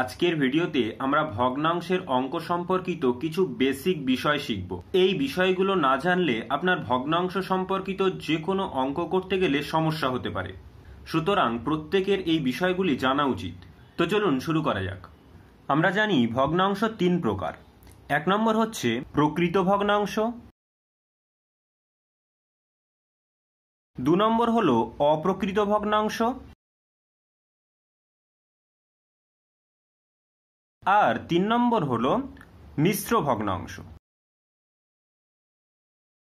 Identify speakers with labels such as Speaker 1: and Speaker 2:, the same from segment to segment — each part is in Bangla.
Speaker 1: আজকের ভিডিওতে আমরা ভগ্নাংশের অঙ্ক সম্পর্কিত কিছু বেসিক বিষয় শিখব এই বিষয়গুলো না জানলে আপনার ভগ্নাংশ সম্পর্কিত যে কোনো অঙ্ক করতে গেলে সমস্যা হতে পারে সুতরাং প্রত্যেকের এই বিষয়গুলি জানা উচিত তো চলুন শুরু করা যাক আমরা জানি ভগ্নাংশ তিন প্রকার এক নম্বর হচ্ছে প্রকৃত ভগ্নাংশ দু নম্বর হলো অপ্রকৃত ভগ্নাংশ আর তিন নম্বর হল মিশ্র ভগ্নাংশ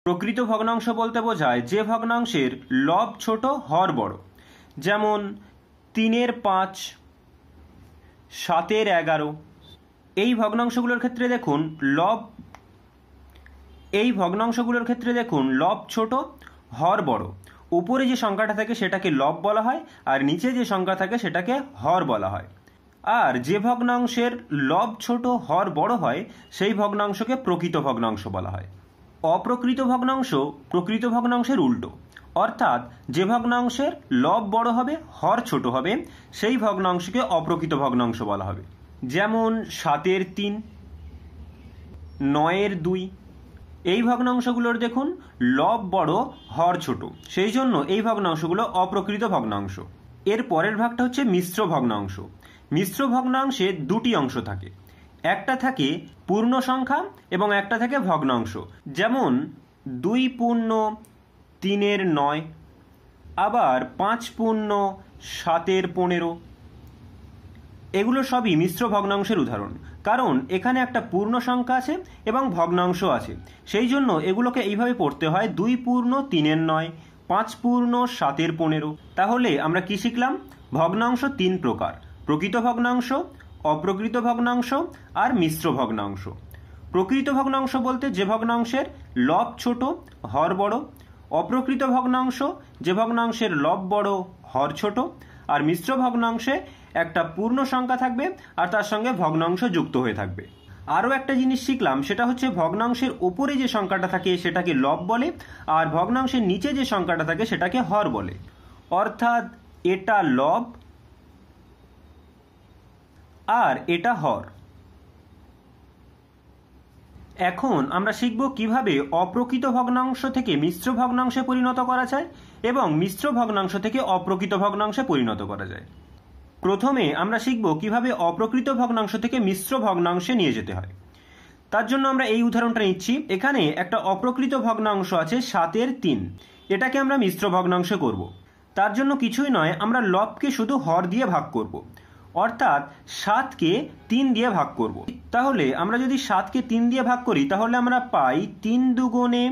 Speaker 1: প্রকৃত ভগ্নাংশ বলতে বোঝায় যে ভগ্নাংশের লব ছোট হর বড় যেমন তিনের পাঁচ সাতের এগারো এই ভগ্নাংশগুলোর ক্ষেত্রে দেখুন লব এই ভগ্নাংশগুলোর ক্ষেত্রে দেখুন লব ছোট হর বড় উপরে যে সংখ্যাটা থাকে সেটাকে লব বলা হয় আর নিচে যে সংখ্যা থাকে সেটাকে হর বলা হয় আর যে ভগ্নাংশের লব ছোট হর বড় হয় সেই ভগ্নাংশকে প্রকৃত ভগ্নাংশ বলা হয় অপ্রকৃত ভগ্নাংশ প্রকৃত ভগ্নাংশের উল্টো অর্থাৎ যে ভগ্নাংশের লব বড় হবে হর ছোট হবে সেই ভগ্নাংশকে অপ্রকৃত ভগ্নাংশ বলা হবে যেমন সাতের তিন নয়ের দুই এই ভগ্নাংশগুলোর দেখুন লব বড় হর ছোট সেই জন্য এই ভগ্নাংশগুলো অপ্রকৃত ভগ্নাংশ এর পরের ভাগটা হচ্ছে মিশ্র ভগ্নাংশ মিশ্র ভগ্নাংশে দুটি অংশ থাকে একটা থাকে পূর্ণ সংখ্যা এবং একটা থাকে ভগ্নাংশ যেমন দুই পূর্ণ তিনের নয় আবার পাঁচ পূর্ণ সাতের পনেরো এগুলো সবই মিশ্র ভগ্নাংশের উদাহরণ কারণ এখানে একটা পূর্ণ সংখ্যা আছে এবং ভগ্নাংশ আছে সেই জন্য এগুলোকে এইভাবে পড়তে হয় দুই পূর্ণ তিনের নয় পাঁচ পূর্ণ সাতের পনেরো তাহলে আমরা কি শিখলাম ভগ্নাংশ তিন প্রকার প্রকৃত ভগ্নাংশ অপ্রকৃত ভগ্নাংশ আর মিশ্র ভগ্নাংশ প্রকৃত ভগ্নাংশ বলতে যে ভগ্নাংশের লব ছোট হর বড় অপ্রকৃত ভগ্নাংশ যে ভগ্নাংশের লব বড় হর ছোট আর মিশ্র ভগ্নাংশে একটা পূর্ণ সংখ্যা থাকবে আর তার সঙ্গে ভগ্নাংশ যুক্ত হয়ে থাকবে আরও একটা জিনিস শিখলাম সেটা হচ্ছে ভগ্নাংশের ওপরে যে সংখ্যাটা থাকে সেটাকে লব বলে আর ভগ্নাংশের নিচে যে সংখ্যাটা থাকে সেটাকে হর বলে অর্থাৎ এটা লব আর এটা হর এখন আমরা শিখব কিভাবে অপ্রকৃত ভগ্নাংশ থেকে মিশ্র ভগ্নাংশে পরিণত করা যায় এবং মিশ্র ভগ্নাংশ থেকে অপ্রকৃত ভগ্নাংশে পরিণত করা যায় প্রথমে আমরা শিখব কিভাবে অপ্রকৃত ভগ্নাংশ থেকে মিশ্র ভগ্নাংশে নিয়ে যেতে হয় তার জন্য আমরা এই উদাহরণটা নিচ্ছি এখানে একটা অপ্রকৃত ভগ্নাংশ আছে সাতের তিন এটাকে আমরা মিশ্র ভগ্নাংশে করব তার জন্য কিছুই নয় আমরা লবকে শুধু হর দিয়ে ভাগ করব অর্থাৎ সাতকে তিন দিয়ে ভাগ করব। তাহলে আমরা যদি সাতকে তিন দিয়ে ভাগ করি তাহলে আমরা পাই তিন দুগুণে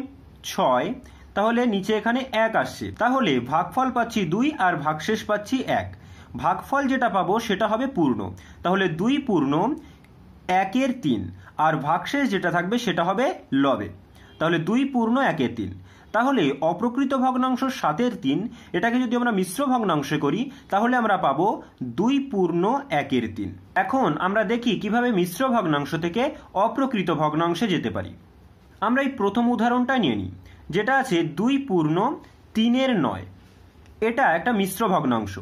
Speaker 1: ছয় তাহলে নিচে এখানে এক আসছে তাহলে ভাগফল পাচ্ছি দুই আর ভাগশেষ পাচ্ছি এক ভাগফল যেটা পাবো সেটা হবে পূর্ণ তাহলে দুই পূর্ণ একের তিন আর ভাগশেষ যেটা থাকবে সেটা হবে লবে তাহলে দুই পূর্ণ একের তিন তাহলে অপ্রকৃত ভগ্নাংশ সাতের তিন এটাকে যদি আমরা মিশ্র ভগ্নাংশে করি তাহলে আমরা পাবো দুই পূর্ণ একের তিন এখন আমরা দেখি কিভাবে মিশ্র ভগ্নাংশ থেকে অপ্রকৃত ভগ্নাংশে যেতে পারি আমরা এই প্রথম উদাহরণটা নিয়ে নিই যেটা আছে দুই পূর্ণ তিনের নয় এটা একটা মিশ্র ভগ্নাংশ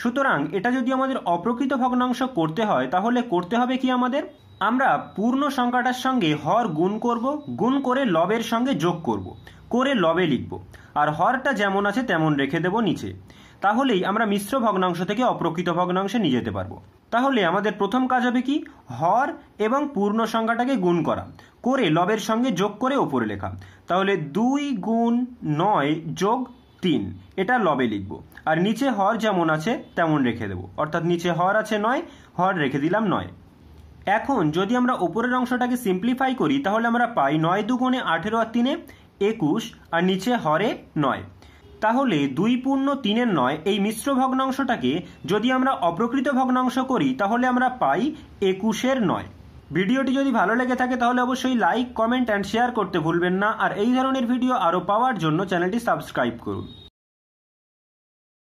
Speaker 1: সুতরাং এটা যদি আমাদের অপ্রকৃত ভগ্নাংশ করতে হয় তাহলে করতে হবে কি আমাদের আমরা পূর্ণ সংখ্যাটার সঙ্গে হর গুণ করব গুণ করে লবের সঙ্গে যোগ করব করে লবে লিখব আর হরটা যেমন আছে তেমন রেখে দেব নিচে তাহলেই আমরা মিশ্র ভগ্নাংশ থেকে অপ্রকৃত ভগ্নাংশে নিয়ে যেতে পারবো তাহলে আমাদের প্রথম কাজ হবে কি হর এবং পূর্ণ সংখ্যাটাকে গুণ করা করে লবের সঙ্গে যোগ করে ওপরে লেখা তাহলে দুই গুণ নয় যোগ তিন এটা লবে লিখব আর নিচে হর যেমন আছে তেমন রেখে দেব অর্থাৎ নিচে হর আছে নয় হর রেখে দিলাম নয় এখন যদি আমরা ওপরের অংশটাকে সিম্পলিফাই করি তাহলে আমরা পাই নয় দুগুণে আঠেরো আর তিনে একুশ আর নিচে হরে নয় তাহলে দুই পূর্ণ তিনের নয় এই মিশ্র ভগ্নাংশটাকে যদি আমরা অপ্রকৃত ভগ্নাংশ করি তাহলে আমরা পাই একুশের নয় ভিডিওটি যদি ভালো লেগে থাকে তাহলে অবশ্যই লাইক কমেন্ট অ্যান্ড শেয়ার করতে ভুলবেন না আর এই ধরনের ভিডিও আরও পাওয়ার জন্য চ্যানেলটি সাবস্ক্রাইব করুন